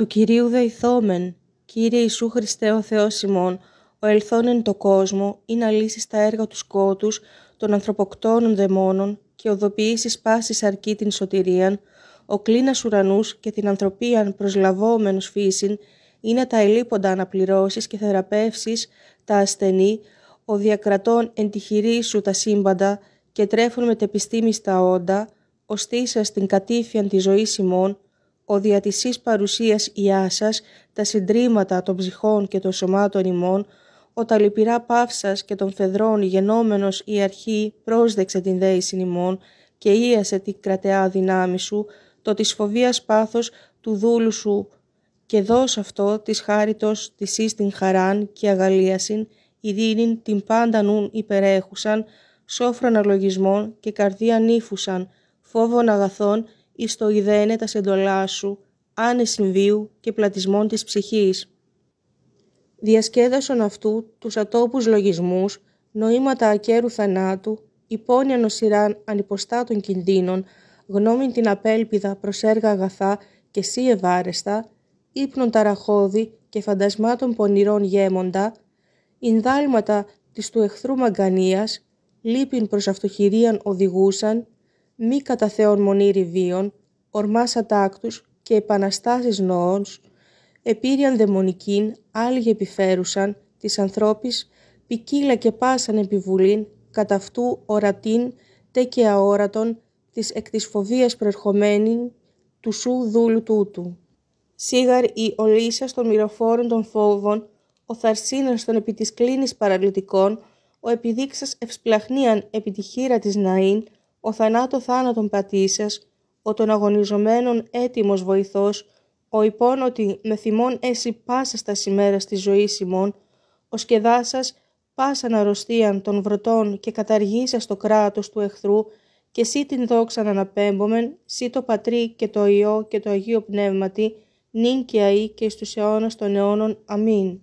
του Κυρίου δειθόμεν, Κύριε Ιησού Χριστέ ο Θεός ημών, ο ελθόν εν το κόσμο, ή να λύσεις τα έργα του σκότους, των ανθρωποκτώνων δαιμόνων, και οδοποιήσεις πάσης αρκεί την σωτηρίαν, ο κλίνας ουρανούς και την ανθρωπίαν προσλαβόμενος φύσιν, είναι τα ελίποντα αναπληρώσεις και θεραπεύσεις, τα ασθενή, ο διακρατών εν τη σου τα σύμπαντα και τρέφουν με στα όντα, ωστίσας την κατήφιαν τη ζωή ημών, ο δια της παρουσίας Ιάσας, τα συντρίμματα των ψυχών και των σωμάτων ημών, ο τα λυπηρά παύσας και των φεδρών γενόμενος η αρχή πρόσδεξε την δέηση ημών και ίασε την κρατεά δυνάμισου σου, το της φοβίας πάθος του δούλου σου και δώσ' αυτό της χάριτος της εις την χαράν και αγαλίασιν, δίνην την πάντα νουν υπερέχουσαν, σόφρον αλογισμών και καρδία νύφουσαν, φόβων αγαθών εις το ιδένε τα σεντολά σου, άνεση βίου και πλατισμών της ψυχής. Διασκέδασον αυτού τους ατόπους λογισμούς, νοήματα ακέρου θανάτου, υπόνοια νοσηράν ανυποστάτων κινδύνων, γνώμην την απέλπιδα προς έργα αγαθά και σύ ευάρεστα, ύπνων ταραχώδη και φαντασμάτων πονηρών γέμοντα, ινδάλματα της του εχθρού μαγκανίας, λύπην προς αυτοχειρίαν οδηγούσαν, μη κατά Θεόν μονήρη βίων, ορμάς ατάκτους και επαναστάσεις νοών, επίριαν δαιμονικήν άλλοι επιφέρουσαν της ανθρώπης, ποικίλα και πάσαν επιβουλήν, κατά αυτού ορατήν, τε και αόρατον, της εκ της φοβίας προερχομένην, του σου δούλου τούτου. Σίγαρ η ολίσας των μυροφόρων των φόβων, ο θαρσίνας των επί της κλίνης παραλυτικών, ο επιδείξας ευσπλαχνίαν επί τη χείρα της ο θανάτο θάνατον πατήσας, ο των αγωνιζομένων έτοιμος βοηθός, ο υπόνοτη με θυμών έσυ πάσα στα σημέρα στη ζωή σημών, ο σκεδάσας πάσαν αρρωστίαν των βρωτών και καταργήσας το κράτος του εχθρού, και σύ την δόξαν αναπέμπομεν, σύ το Πατρί και το Υιό και το Αγίο Πνεύματι, νυν και αΐ και εις αιώνας των αιώνων. Αμήν.